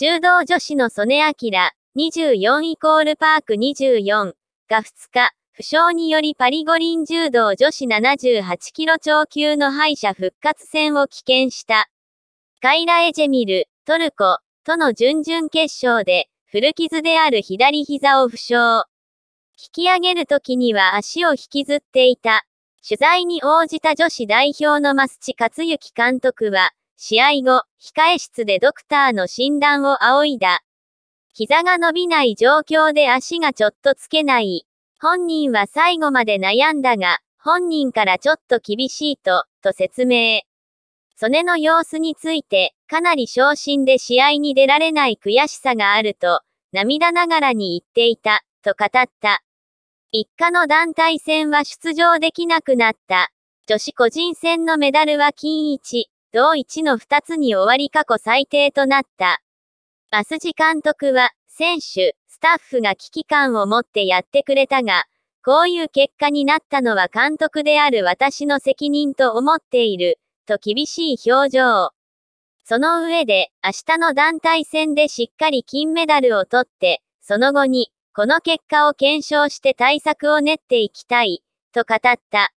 柔道女子の曽根明24イコールパーク24が2日、負傷によりパリ五輪柔道女子78キロ超級の敗者復活戦を棄権した。カイラ・エジェミル、トルコ、との準々決勝で、古傷である左膝を負傷。引き上げるときには足を引きずっていた。取材に応じた女子代表の増地克幸監督は、試合後、控え室でドクターの診断を仰いだ。膝が伸びない状況で足がちょっとつけない。本人は最後まで悩んだが、本人からちょっと厳しいと、と説明。曽根の様子について、かなり昇進で試合に出られない悔しさがあると、涙ながらに言っていた、と語った。一家の団体戦は出場できなくなった。女子個人戦のメダルは金一。同1の2つに終わり過去最低となった。バスジ監督は、選手、スタッフが危機感を持ってやってくれたが、こういう結果になったのは監督である私の責任と思っている、と厳しい表情。その上で、明日の団体戦でしっかり金メダルを取って、その後に、この結果を検証して対策を練っていきたい、と語った。